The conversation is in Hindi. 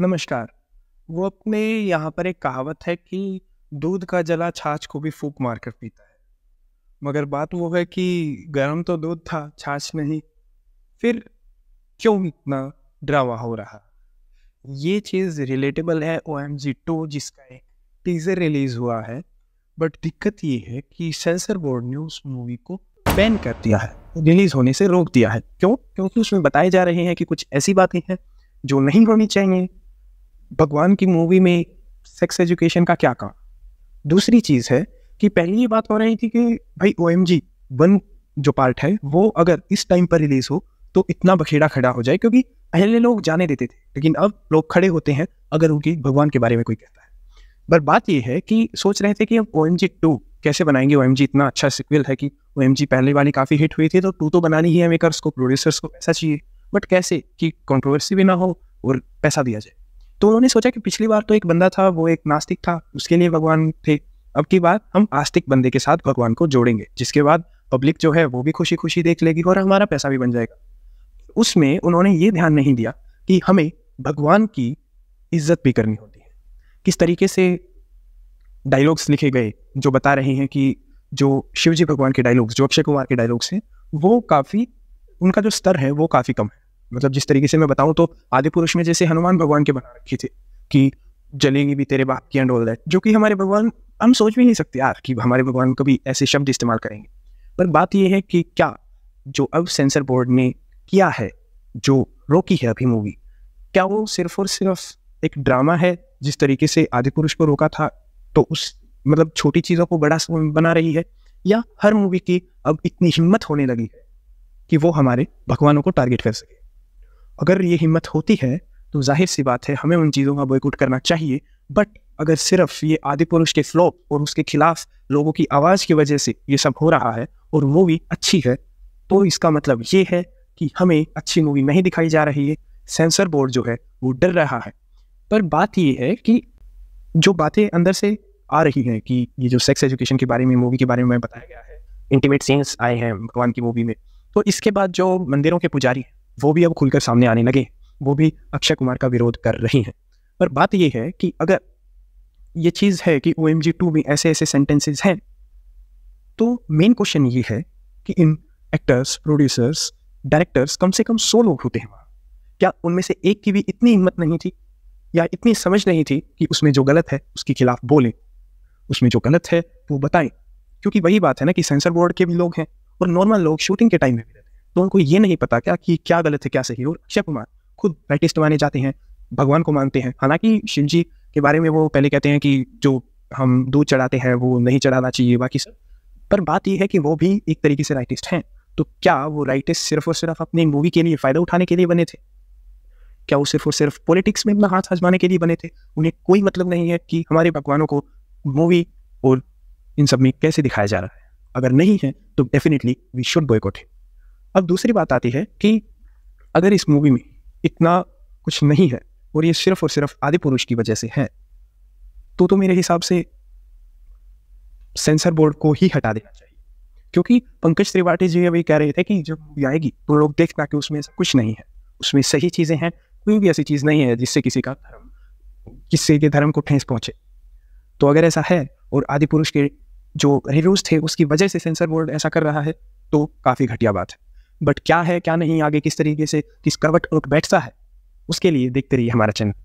नमस्कार वो अपने यहाँ पर एक कहावत है कि दूध का जला छाछ को भी फूक मार कर पीता है मगर बात वो है कि गर्म तो दूध था छाछ नहीं फिर क्यों इतना ड्रामा हो रहा ये चीज़ रिलेटेबल है ओ एम जी टू जिसका एक टीज़र रिलीज़ हुआ है बट दिक्कत ये है कि सेंसर बोर्ड ने उस मूवी को बैन कर दिया है रिलीज़ होने से रोक दिया है क्यों क्योंकि उसमें बताए जा रहे हैं कि कुछ ऐसी बातें हैं जो नहीं होनी चाहिए भगवान की मूवी में सेक्स एजुकेशन का क्या काम दूसरी चीज़ है कि पहली ये बात हो रही थी कि भाई ओ एम जी वन जो पार्ट है वो अगर इस टाइम पर रिलीज हो तो इतना बखेड़ा खड़ा हो जाए क्योंकि पहले लोग जाने देते थे लेकिन अब लोग खड़े होते हैं अगर उनकी भगवान के बारे में कोई कहता है पर बात यह है कि सोच रहे थे कि अब ओ एम जी टू कैसे बनाएंगे ओ एम जी इतना अच्छा सिक्वल है कि ओ एम जी पहले वाली काफ़ी हिट हुई थी तो टू तो बनानी ही है मेकर्स को प्रोड्यूसर्स को पैसा चाहिए बट कैसे कि कॉन्ट्रोवर्सी भी ना हो और पैसा दिया जाए तो उन्होंने सोचा कि पिछली बार तो एक बंदा था वो एक नास्तिक था उसके लिए भगवान थे अब की बार हम आस्तिक बंदे के साथ भगवान को जोड़ेंगे जिसके बाद पब्लिक जो है वो भी खुशी खुशी देख लेगी और हमारा पैसा भी बन जाएगा उसमें उन्होंने ये ध्यान नहीं दिया कि हमें भगवान की इज्जत भी करनी होती है किस तरीके से डायलॉग्स लिखे गए जो बता रहे हैं कि जो शिवजी भगवान के डायलॉग्स जो अक्षय कुमार के डायलॉग्स हैं वो काफ़ी उनका जो स्तर है वो काफ़ी कम है मतलब जिस तरीके से मैं बताऊँ तो आदि पुरुष में जैसे हनुमान भगवान के बना रखे थे कि जलेगी भी तेरे बाप की एंड ऑल दैट जो कि हमारे भगवान हम सोच भी नहीं सकते यार कि हमारे भगवान कभी ऐसे शब्द इस्तेमाल करेंगे पर बात यह है कि क्या जो अब सेंसर बोर्ड ने किया है जो रोकी है अभी मूवी क्या वो सिर्फ और सिर्फ एक ड्रामा है जिस तरीके से आदि पुरुष को रोका था तो उस मतलब छोटी चीज़ों को बड़ा बना रही है या हर मूवी की अब इतनी हिम्मत होने लगी है कि वो हमारे भगवानों को टारगेट कर सके अगर ये हिम्मत होती है तो जाहिर सी बात है हमें उन चीज़ों का बॉयकॉट करना चाहिए बट अगर सिर्फ ये आदि पुरुष के फ्लॉप और उसके खिलाफ लोगों की आवाज़ की वजह से ये सब हो रहा है और मूवी अच्छी है तो इसका मतलब ये है कि हमें अच्छी मूवी नहीं दिखाई जा रही है सेंसर बोर्ड जो है वो डर रहा है पर बात ये है कि जो बातें अंदर से आ रही हैं कि ये जो सेक्स एजुकेशन के बारे में मूवी के बारे में बताया गया है इंटीमेट सीन्स आए हैं भगवान की मूवी में तो इसके बाद जो मंदिरों के पुजारी हैं वो भी अब खुलकर सामने आने लगे वो भी अक्षय कुमार का विरोध कर रही हैं पर बात यह है कि अगर ये चीज़ है कि ओ एम जी टू में ऐसे ऐसे सेंटेंसेज हैं तो मेन क्वेश्चन ये है कि इन एक्टर्स प्रोड्यूसर्स डायरेक्टर्स कम से कम सौ लोग होते हैं वहाँ क्या उनमें से एक की भी इतनी हिम्मत नहीं थी या इतनी समझ नहीं थी कि उसमें जो गलत है उसके खिलाफ बोलें उसमें जो गलत है वो बताएं क्योंकि वही बात है ना कि सेंसर बोर्ड के भी लोग हैं और नॉर्मल लोग शूटिंग के टाइम में भी रहते हैं तो उनको ये नहीं पता क्या कि क्या गलत है क्या सही और अक्षय कुमार खुद बैटिस्ट माने जाते हैं भगवान को मानते हैं हालांकि शिवजी के बारे में वो पहले कहते हैं कि जो हम दूध चढ़ाते हैं वो नहीं चढ़ाना चाहिए बाकी सब पर बात यह है कि वो भी एक तरीके से राइटिस्ट हैं तो क्या वो राइटिस्ट सिर्फ और सिर्फ अपनी मूवी के लिए फ़ायदा उठाने के लिए बने थे क्या वो सिर्फ और सिर्फ पॉलिटिक्स में अपना हाथ आजमाने के लिए बने थे उन्हें कोई मतलब नहीं है कि हमारे भगवानों को मूवी और इन सब में कैसे दिखाया जा रहा है अगर नहीं है तो definitely we should boycott it अब दूसरी बात आती है कि अगर इस मूवी में इतना कुछ नहीं है और ये सिर्फ और सिर्फ आदि पुरुष की वजह से है तो तो मेरे हिसाब से सेंसर बोर्ड को ही हटा देना चाहिए क्योंकि पंकज त्रिपाठी जी अभी कह रहे थे कि जब मूवी आएगी तो लोग देखना कि उसमें ऐसा कुछ नहीं है उसमें सही चीज़ें हैं कोई भी ऐसी चीज़ नहीं है जिससे किसी का धर्म किसी के धर्म को ठेस पहुंचे तो अगर ऐसा है और आदि पुरुष के जो रिव्यूज़ थे उसकी वजह से सेंसर बोर्ड ऐसा कर रहा है तो काफ़ी घटिया बात है बट क्या है क्या नहीं आगे किस तरीके से किस करवट बैठता है उसके लिए देखते रहिए हमारा चैनल